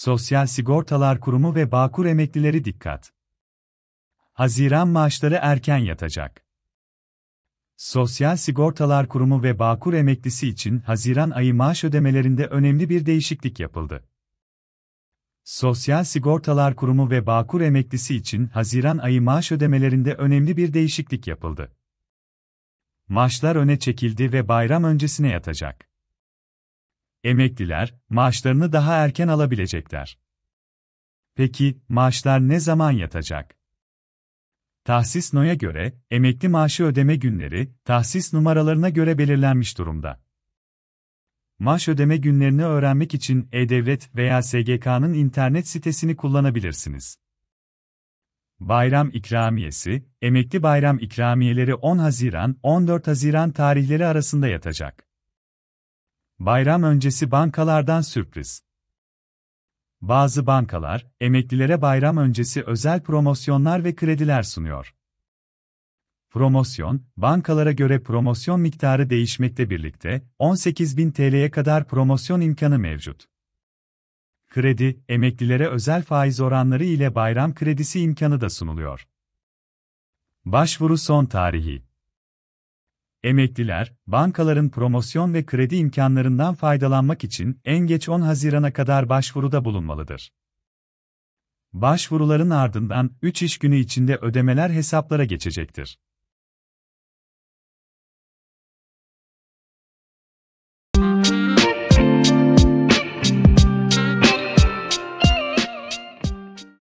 Sosyal Sigortalar Kurumu ve Bağkur emeklileri dikkat. Haziran maaşları erken yatacak. Sosyal Sigortalar Kurumu ve Bağkur emeklisi için Haziran ayı maaş ödemelerinde önemli bir değişiklik yapıldı. Sosyal Sigortalar Kurumu ve Bağkur emeklisi için Haziran ayı maaş ödemelerinde önemli bir değişiklik yapıldı. Maaşlar öne çekildi ve bayram öncesine yatacak emekliler maaşlarını daha erken alabilecekler. Peki maaşlar ne zaman yatacak? Tahsis NO'ya göre emekli maaşı ödeme günleri tahsis numaralarına göre belirlenmiş durumda. Maaş ödeme günlerini öğrenmek için E-Devlet veya SGK'nın internet sitesini kullanabilirsiniz. Bayram ikramiyesi, emekli bayram ikramiyeleri 10 Haziran-14 Haziran tarihleri arasında yatacak. Bayram öncesi bankalardan sürpriz. Bazı bankalar, emeklilere bayram öncesi özel promosyonlar ve krediler sunuyor. Promosyon, bankalara göre promosyon miktarı değişmekle birlikte 18.000 TL'ye kadar promosyon imkanı mevcut. Kredi, emeklilere özel faiz oranları ile bayram kredisi imkanı da sunuluyor. Başvuru son tarihi Emekliler, bankaların promosyon ve kredi imkanlarından faydalanmak için en geç 10 Haziran'a kadar başvuruda bulunmalıdır. Başvuruların ardından 3 iş günü içinde ödemeler hesaplara geçecektir.